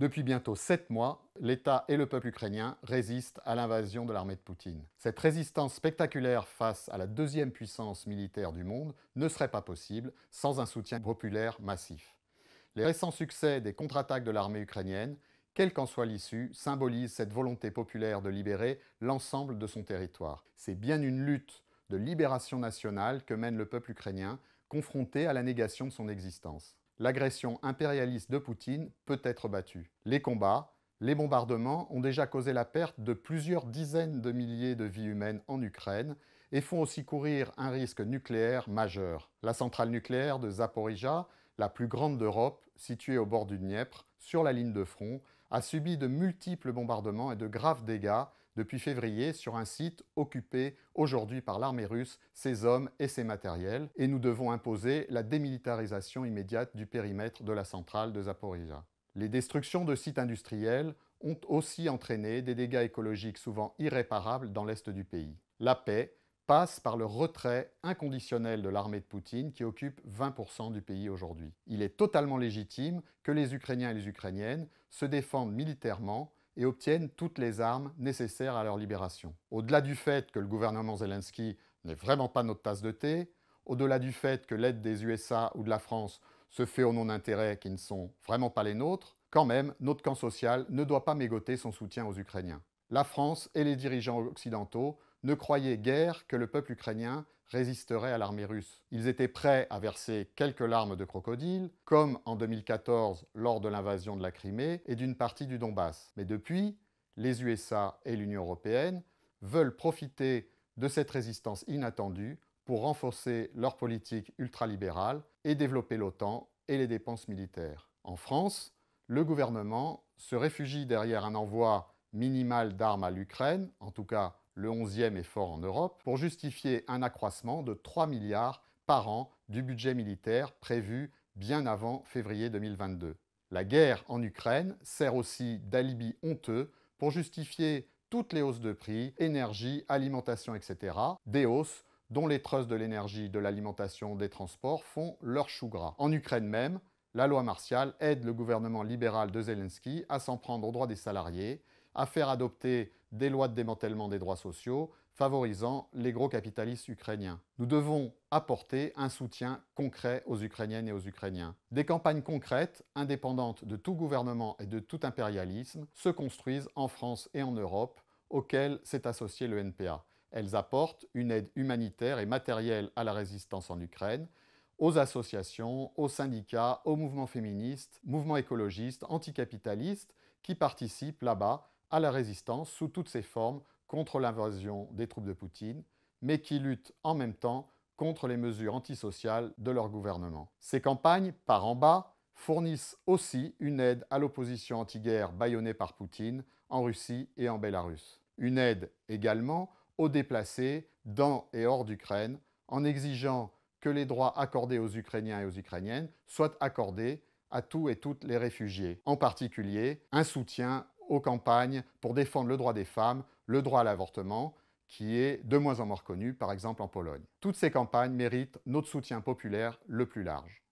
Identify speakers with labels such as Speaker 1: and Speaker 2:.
Speaker 1: Depuis bientôt sept mois, l'État et le peuple ukrainien résistent à l'invasion de l'armée de Poutine. Cette résistance spectaculaire face à la deuxième puissance militaire du monde ne serait pas possible sans un soutien populaire massif. Les récents succès des contre-attaques de l'armée ukrainienne, quelle qu'en soit l'issue, symbolisent cette volonté populaire de libérer l'ensemble de son territoire. C'est bien une lutte de libération nationale que mène le peuple ukrainien, confronté à la négation de son existence l'agression impérialiste de Poutine peut être battue. Les combats, les bombardements ont déjà causé la perte de plusieurs dizaines de milliers de vies humaines en Ukraine et font aussi courir un risque nucléaire majeur. La centrale nucléaire de Zaporizhia, la plus grande d'Europe, située au bord du Dniepr, sur la ligne de front, a subi de multiples bombardements et de graves dégâts depuis février sur un site occupé aujourd'hui par l'armée russe, ses hommes et ses matériels, et nous devons imposer la démilitarisation immédiate du périmètre de la centrale de Zaporizhia. Les destructions de sites industriels ont aussi entraîné des dégâts écologiques souvent irréparables dans l'est du pays. La paix passe par le retrait inconditionnel de l'armée de Poutine qui occupe 20% du pays aujourd'hui. Il est totalement légitime que les Ukrainiens et les Ukrainiennes se défendent militairement et obtiennent toutes les armes nécessaires à leur libération. Au-delà du fait que le gouvernement Zelensky n'est vraiment pas notre tasse de thé, au-delà du fait que l'aide des USA ou de la France se fait au nom d'intérêts qui ne sont vraiment pas les nôtres, quand même, notre camp social ne doit pas mégoter son soutien aux Ukrainiens. La France et les dirigeants occidentaux ne croyaient guère que le peuple ukrainien résisterait à l'armée russe. Ils étaient prêts à verser quelques larmes de crocodile, comme en 2014 lors de l'invasion de la Crimée et d'une partie du Donbass. Mais depuis, les USA et l'Union européenne veulent profiter de cette résistance inattendue pour renforcer leur politique ultralibérale et développer l'OTAN et les dépenses militaires. En France, le gouvernement se réfugie derrière un envoi minimal d'armes à l'Ukraine, en tout cas le 11e effort en Europe, pour justifier un accroissement de 3 milliards par an du budget militaire prévu bien avant février 2022. La guerre en Ukraine sert aussi d'alibi honteux pour justifier toutes les hausses de prix, énergie, alimentation, etc., des hausses dont les trusts de l'énergie, de l'alimentation, des transports font leur chou gras. En Ukraine même, la loi martiale aide le gouvernement libéral de Zelensky à s'en prendre aux droits des salariés à faire adopter des lois de démantèlement des droits sociaux favorisant les gros capitalistes ukrainiens. Nous devons apporter un soutien concret aux Ukrainiennes et aux Ukrainiens. Des campagnes concrètes, indépendantes de tout gouvernement et de tout impérialisme, se construisent en France et en Europe, auxquelles s'est associé le NPA. Elles apportent une aide humanitaire et matérielle à la résistance en Ukraine, aux associations, aux syndicats, aux mouvements féministes, mouvements écologistes, anticapitalistes, qui participent là-bas à la résistance sous toutes ses formes contre l'invasion des troupes de Poutine, mais qui luttent en même temps contre les mesures antisociales de leur gouvernement. Ces campagnes, par en bas, fournissent aussi une aide à l'opposition anti-guerre bâillonnée par Poutine en Russie et en Bélarus. Une aide également aux déplacés dans et hors d'Ukraine en exigeant que les droits accordés aux Ukrainiens et aux Ukrainiennes soient accordés à tous et toutes les réfugiés, en particulier un soutien aux campagnes pour défendre le droit des femmes, le droit à l'avortement, qui est de moins en moins reconnu, par exemple en Pologne. Toutes ces campagnes méritent notre soutien populaire le plus large.